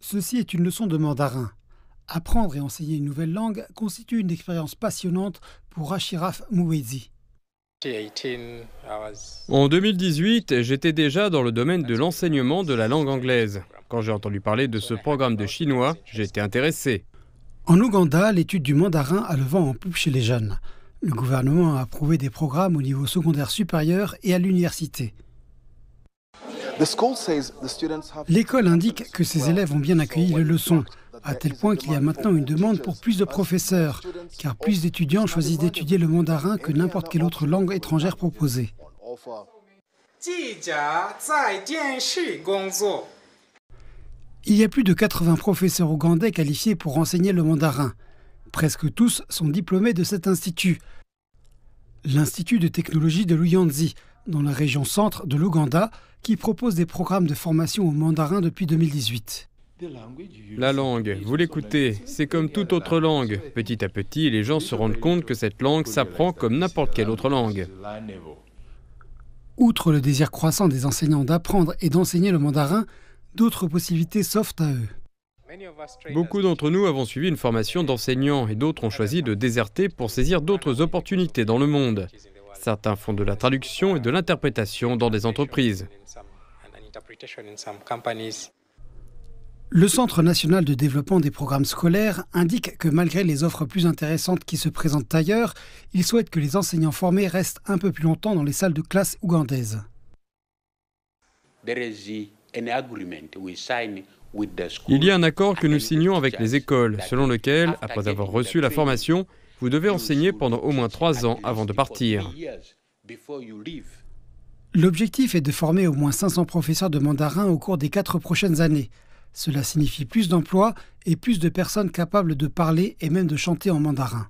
Ceci est une leçon de mandarin. Apprendre et enseigner une nouvelle langue constitue une expérience passionnante pour Ashiraf Mouwezi. En 2018, j'étais déjà dans le domaine de l'enseignement de la langue anglaise. Quand j'ai entendu parler de ce programme de chinois, j'étais intéressé. En Ouganda, l'étude du mandarin a le vent en poupe chez les jeunes. Le gouvernement a approuvé des programmes au niveau secondaire supérieur et à l'université. L'école indique que ses élèves ont bien accueilli les leçons, à tel point qu'il y a maintenant une demande pour plus de professeurs, car plus d'étudiants choisissent d'étudier le mandarin que n'importe quelle autre langue étrangère proposée. Il y a plus de 80 professeurs ougandais qualifiés pour enseigner le mandarin. Presque tous sont diplômés de cet institut. L'Institut de technologie de Luyanzi, dans la région centre de l'Ouganda, qui propose des programmes de formation au mandarin depuis 2018. La langue, vous l'écoutez, c'est comme toute autre langue. Petit à petit, les gens se rendent compte que cette langue s'apprend comme n'importe quelle autre langue. Outre le désir croissant des enseignants d'apprendre et d'enseigner le mandarin, d'autres possibilités s'offrent à eux. Beaucoup d'entre nous avons suivi une formation d'enseignants et d'autres ont choisi de déserter pour saisir d'autres opportunités dans le monde. Certains font de la traduction et de l'interprétation dans des entreprises. Le Centre national de développement des programmes scolaires indique que malgré les offres plus intéressantes qui se présentent ailleurs, il souhaite que les enseignants formés restent un peu plus longtemps dans les salles de classe ougandaises. Il y a un accord que nous signons avec les écoles, selon lequel, après avoir reçu la formation, vous devez enseigner pendant au moins trois ans avant de partir. L'objectif est de former au moins 500 professeurs de mandarin au cours des quatre prochaines années. Cela signifie plus d'emplois et plus de personnes capables de parler et même de chanter en mandarin.